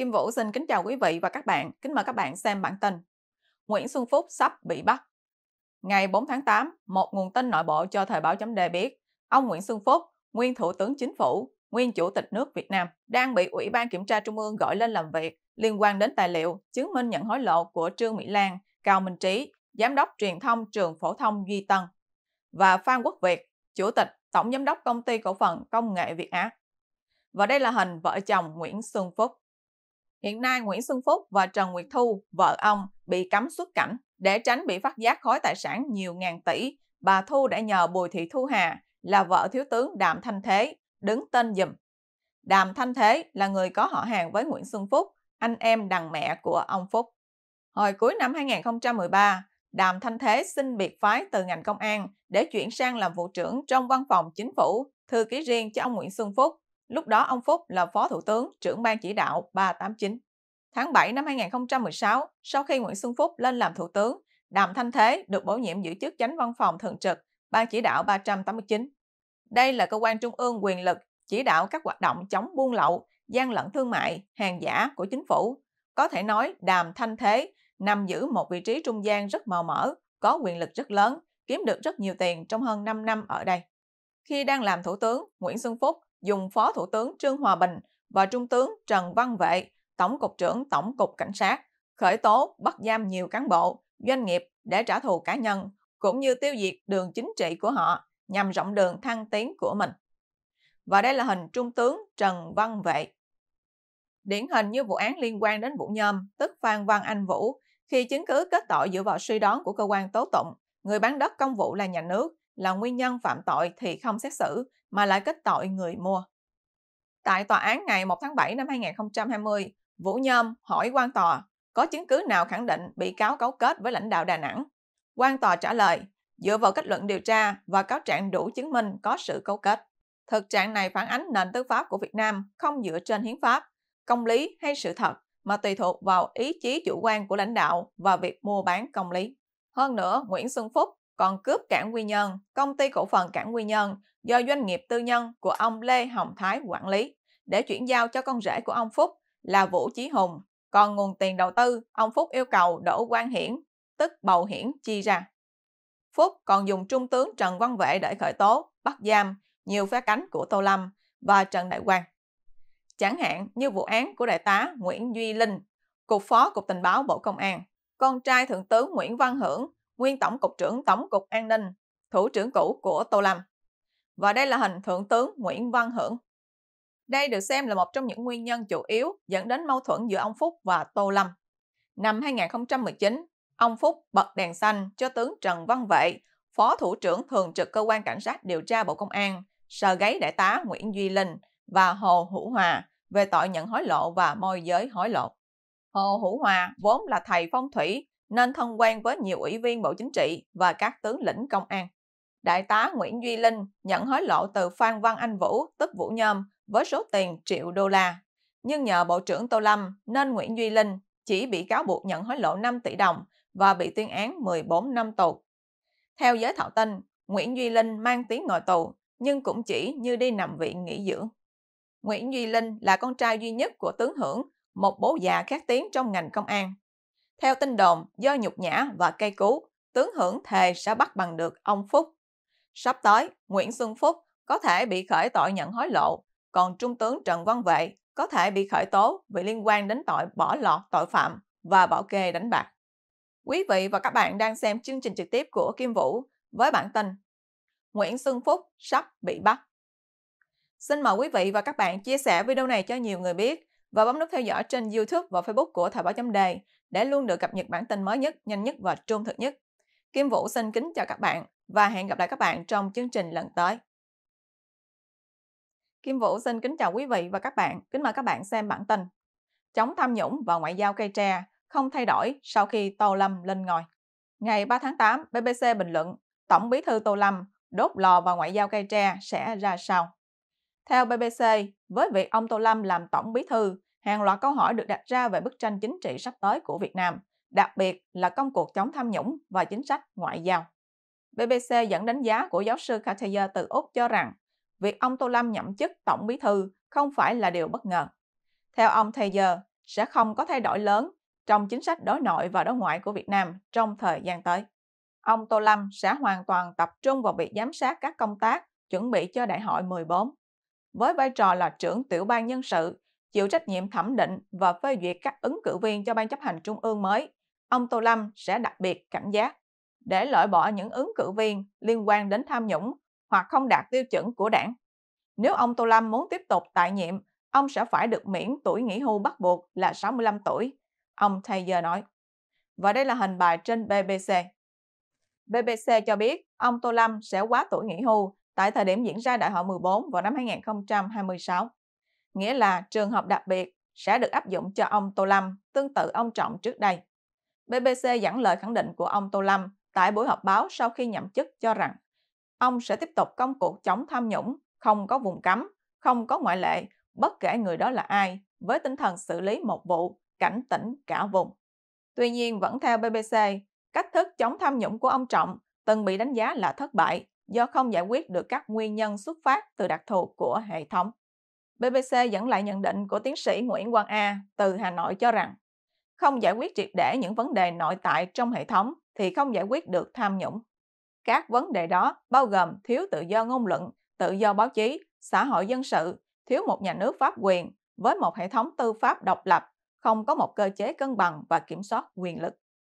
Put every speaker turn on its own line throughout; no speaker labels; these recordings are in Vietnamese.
Kim Vũ xin kính chào quý vị và các bạn. Kính mời các bạn xem bản tin. Nguyễn Xuân Phúc sắp bị bắt. Ngày 4 tháng 8, một nguồn tin nội bộ cho Thời báo chấm đề biết, ông Nguyễn Xuân Phúc, nguyên Thủ tướng Chính phủ, nguyên Chủ tịch nước Việt Nam, đang bị Ủy ban Kiểm tra Trung ương gọi lên làm việc liên quan đến tài liệu chứng minh nhận hối lộ của Trương Mỹ Lan, Cao Minh Trí, Giám đốc truyền thông trường phổ thông Duy Tân, và Phan Quốc Việt, Chủ tịch Tổng Giám đốc Công ty Cổ phần Công nghệ Việt Á. Và đây là hình vợ chồng Nguyễn Xuân Phúc. Hiện nay Nguyễn Xuân Phúc và Trần Nguyệt Thu, vợ ông, bị cấm xuất cảnh. Để tránh bị phát giác khối tài sản nhiều ngàn tỷ, bà Thu đã nhờ Bùi Thị Thu Hà, là vợ thiếu tướng Đàm Thanh Thế, đứng tên dùm. Đàm Thanh Thế là người có họ hàng với Nguyễn Xuân Phúc, anh em đằng mẹ của ông Phúc. Hồi cuối năm 2013, Đàm Thanh Thế xin biệt phái từ ngành công an để chuyển sang làm vụ trưởng trong văn phòng chính phủ, thư ký riêng cho ông Nguyễn Xuân Phúc Lúc đó ông Phúc là Phó Thủ tướng, trưởng ban chỉ đạo 389. Tháng 7 năm 2016, sau khi Nguyễn Xuân Phúc lên làm Thủ tướng, Đàm Thanh Thế được bổ nhiệm giữ chức chánh văn phòng thường trực, ban chỉ đạo 389. Đây là cơ quan trung ương quyền lực chỉ đạo các hoạt động chống buôn lậu, gian lận thương mại, hàng giả của chính phủ. Có thể nói Đàm Thanh Thế nằm giữ một vị trí trung gian rất màu mỡ, có quyền lực rất lớn, kiếm được rất nhiều tiền trong hơn 5 năm ở đây. Khi đang làm thủ tướng, Nguyễn Xuân Phúc dùng Phó Thủ tướng Trương Hòa Bình và Trung tướng Trần Văn Vệ, Tổng cục trưởng Tổng cục Cảnh sát, khởi tố bắt giam nhiều cán bộ, doanh nghiệp để trả thù cá nhân, cũng như tiêu diệt đường chính trị của họ nhằm rộng đường thăng tiến của mình. Và đây là hình Trung tướng Trần Văn Vệ. Điển hình như vụ án liên quan đến Vũ Nhôm, tức Phan Văn Anh Vũ, khi chứng cứ kết tội dựa vào suy đoán của cơ quan tố tụng, người bán đất công vụ là nhà nước là nguyên nhân phạm tội thì không xét xử mà lại kết tội người mua. Tại tòa án ngày 1 tháng 7 năm 2020, Vũ Nhôm hỏi quan tòa có chứng cứ nào khẳng định bị cáo cấu kết với lãnh đạo Đà Nẵng? Quan tòa trả lời, dựa vào kết luận điều tra và cáo trạng đủ chứng minh có sự cấu kết. Thực trạng này phản ánh nền tư pháp của Việt Nam không dựa trên hiến pháp, công lý hay sự thật mà tùy thuộc vào ý chí chủ quan của lãnh đạo và việc mua bán công lý. Hơn nữa, Nguyễn Xuân Phúc còn cướp cảng Quy Nhơn, công ty cổ phần cảng Quy Nhơn do doanh nghiệp tư nhân của ông Lê Hồng Thái quản lý để chuyển giao cho con rể của ông Phúc là Vũ Chí Hùng. Còn nguồn tiền đầu tư, ông Phúc yêu cầu Đỗ quan Hiển, tức Bầu Hiển chi ra. Phúc còn dùng trung tướng Trần Văn Vệ để khởi tố, bắt giam nhiều phá cánh của Tô Lâm và Trần Đại Quang. Chẳng hạn như vụ án của đại tá Nguyễn Duy Linh, cục phó cục tình báo Bộ Công an, con trai thượng tướng Nguyễn Văn Hưởng nguyên Tổng cục trưởng Tổng cục An ninh, Thủ trưởng cũ của Tô Lâm. Và đây là hình Thượng tướng Nguyễn Văn Hưởng. Đây được xem là một trong những nguyên nhân chủ yếu dẫn đến mâu thuẫn giữa ông Phúc và Tô Lâm. Năm 2019, ông Phúc bật đèn xanh cho tướng Trần Văn Vệ, Phó Thủ trưởng Thường trực Cơ quan Cảnh sát điều tra Bộ Công an, sờ gáy đại tá Nguyễn Duy Linh và Hồ Hữu Hòa về tội nhận hối lộ và môi giới hối lộ. Hồ Hữu Hòa vốn là thầy phong thủy nên thân quen với nhiều ủy viên Bộ Chính trị và các tướng lĩnh công an. Đại tá Nguyễn Duy Linh nhận hối lộ từ Phan Văn Anh Vũ, tức Vũ Nhôm, với số tiền triệu đô la. Nhưng nhờ Bộ trưởng Tô Lâm nên Nguyễn Duy Linh chỉ bị cáo buộc nhận hối lộ 5 tỷ đồng và bị tuyên án 14 năm tù. Theo giới thạo tin, Nguyễn Duy Linh mang tiếng ngồi tù nhưng cũng chỉ như đi nằm viện nghỉ dưỡng. Nguyễn Duy Linh là con trai duy nhất của tướng Hưởng, một bố già khác tiếng trong ngành công an. Theo tin đồn, do nhục nhã và cây cú, tướng hưởng thề sẽ bắt bằng được ông Phúc. Sắp tới, Nguyễn Xuân Phúc có thể bị khởi tội nhận hối lộ, còn Trung tướng Trần Văn Vệ có thể bị khởi tố vì liên quan đến tội bỏ lọt tội phạm và bảo kê đánh bạc. Quý vị và các bạn đang xem chương trình trực tiếp của Kim Vũ với bản tin Nguyễn Xuân Phúc sắp bị bắt. Xin mời quý vị và các bạn chia sẻ video này cho nhiều người biết và bấm nút theo dõi trên YouTube và Facebook của Thời báo chấm đề để luôn được cập nhật bản tin mới nhất, nhanh nhất và trung thực nhất. Kim Vũ xin kính chào các bạn và hẹn gặp lại các bạn trong chương trình lần tới. Kim Vũ xin kính chào quý vị và các bạn, kính mời các bạn xem bản tin. Chống tham nhũng và ngoại giao cây tre không thay đổi sau khi Tô Lâm lên ngôi. Ngày 3 tháng 8, BBC bình luận Tổng bí thư Tô Lâm đốt lò và ngoại giao cây tre sẽ ra sao? Theo BBC, với việc ông Tô Lâm làm tổng bí thư hàng loạt câu hỏi được đặt ra về bức tranh chính trị sắp tới của Việt Nam, đặc biệt là công cuộc chống tham nhũng và chính sách ngoại giao. BBC dẫn đánh giá của giáo sư Katia từ Úc cho rằng việc ông Tô Lâm nhậm chức Tổng Bí Thư không phải là điều bất ngờ. Theo ông Thayer, sẽ không có thay đổi lớn trong chính sách đối nội và đối ngoại của Việt Nam trong thời gian tới. Ông Tô Lâm sẽ hoàn toàn tập trung vào việc giám sát các công tác chuẩn bị cho Đại hội 14. Với vai trò là trưởng tiểu ban nhân sự chịu trách nhiệm thẩm định và phê duyệt các ứng cử viên cho Ban chấp hành Trung ương mới, ông Tô Lâm sẽ đặc biệt cảnh giác để loại bỏ những ứng cử viên liên quan đến tham nhũng hoặc không đạt tiêu chuẩn của đảng. Nếu ông Tô Lâm muốn tiếp tục tại nhiệm, ông sẽ phải được miễn tuổi nghỉ hưu bắt buộc là 65 tuổi, ông Taylor nói. Và đây là hình bài trên BBC. BBC cho biết ông Tô Lâm sẽ quá tuổi nghỉ hưu tại thời điểm diễn ra đại hội 14 vào năm 2026 nghĩa là trường hợp đặc biệt sẽ được áp dụng cho ông Tô Lâm, tương tự ông Trọng trước đây. BBC dẫn lời khẳng định của ông Tô Lâm tại buổi họp báo sau khi nhậm chức cho rằng ông sẽ tiếp tục công cuộc chống tham nhũng, không có vùng cấm, không có ngoại lệ, bất kể người đó là ai, với tinh thần xử lý một vụ, cảnh tỉnh cả vùng. Tuy nhiên, vẫn theo BBC, cách thức chống tham nhũng của ông Trọng từng bị đánh giá là thất bại do không giải quyết được các nguyên nhân xuất phát từ đặc thù của hệ thống. BBC dẫn lại nhận định của tiến sĩ Nguyễn Quang A từ Hà Nội cho rằng không giải quyết triệt để những vấn đề nội tại trong hệ thống thì không giải quyết được tham nhũng. Các vấn đề đó bao gồm thiếu tự do ngôn luận, tự do báo chí, xã hội dân sự, thiếu một nhà nước pháp quyền với một hệ thống tư pháp độc lập, không có một cơ chế cân bằng và kiểm soát quyền lực.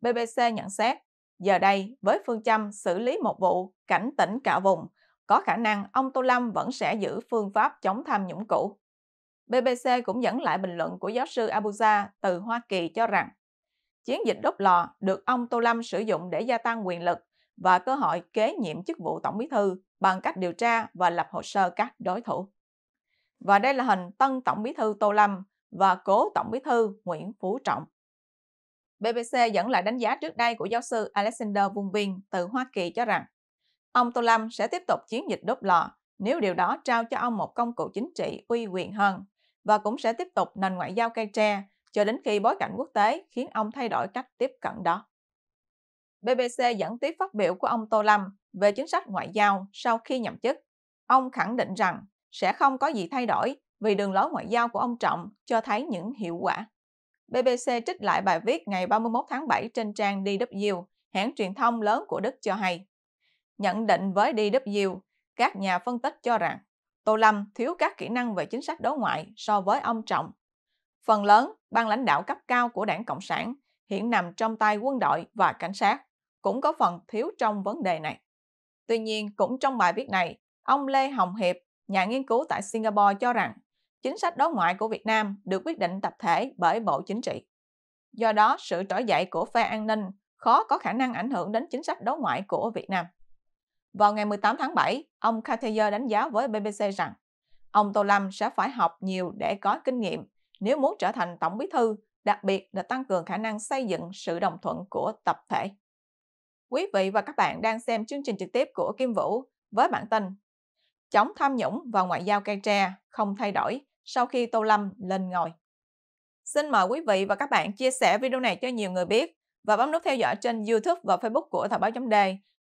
BBC nhận xét, giờ đây với phương châm xử lý một vụ, cảnh tỉnh cả vùng có khả năng ông Tô Lâm vẫn sẽ giữ phương pháp chống tham nhũng cũ. BBC cũng dẫn lại bình luận của giáo sư Abuja từ Hoa Kỳ cho rằng chiến dịch đốt lò được ông Tô Lâm sử dụng để gia tăng quyền lực và cơ hội kế nhiệm chức vụ tổng bí thư bằng cách điều tra và lập hồ sơ các đối thủ. Và đây là hình tân tổng bí thư Tô Lâm và cố tổng bí thư Nguyễn Phú Trọng. BBC dẫn lại đánh giá trước đây của giáo sư Alexander Vung Biên từ Hoa Kỳ cho rằng Ông Tô Lâm sẽ tiếp tục chiến dịch đốt lò nếu điều đó trao cho ông một công cụ chính trị uy quyền hơn và cũng sẽ tiếp tục nền ngoại giao cây tre cho đến khi bối cảnh quốc tế khiến ông thay đổi cách tiếp cận đó. BBC dẫn tiếp phát biểu của ông Tô Lâm về chính sách ngoại giao sau khi nhậm chức. Ông khẳng định rằng sẽ không có gì thay đổi vì đường lối ngoại giao của ông Trọng cho thấy những hiệu quả. BBC trích lại bài viết ngày 31 tháng 7 trên trang DW, hãng truyền thông lớn của Đức cho hay. Nhận định với DW, các nhà phân tích cho rằng Tô Lâm thiếu các kỹ năng về chính sách đối ngoại so với ông Trọng. Phần lớn, ban lãnh đạo cấp cao của đảng Cộng sản hiện nằm trong tay quân đội và cảnh sát, cũng có phần thiếu trong vấn đề này. Tuy nhiên, cũng trong bài viết này, ông Lê Hồng Hiệp, nhà nghiên cứu tại Singapore cho rằng chính sách đối ngoại của Việt Nam được quyết định tập thể bởi Bộ Chính trị. Do đó, sự trỗi dậy của phe an ninh khó có khả năng ảnh hưởng đến chính sách đối ngoại của Việt Nam. Vào ngày 18 tháng 7, ông Cartier đánh giá với BBC rằng ông Tô Lâm sẽ phải học nhiều để có kinh nghiệm nếu muốn trở thành tổng bí thư, đặc biệt là tăng cường khả năng xây dựng sự đồng thuận của tập thể. Quý vị và các bạn đang xem chương trình trực tiếp của Kim Vũ với bản tin Chống tham nhũng và ngoại giao cây tre không thay đổi sau khi Tô Lâm lên ngồi. Xin mời quý vị và các bạn chia sẻ video này cho nhiều người biết và bấm nút theo dõi trên YouTube và Facebook của Thời báo chấm đề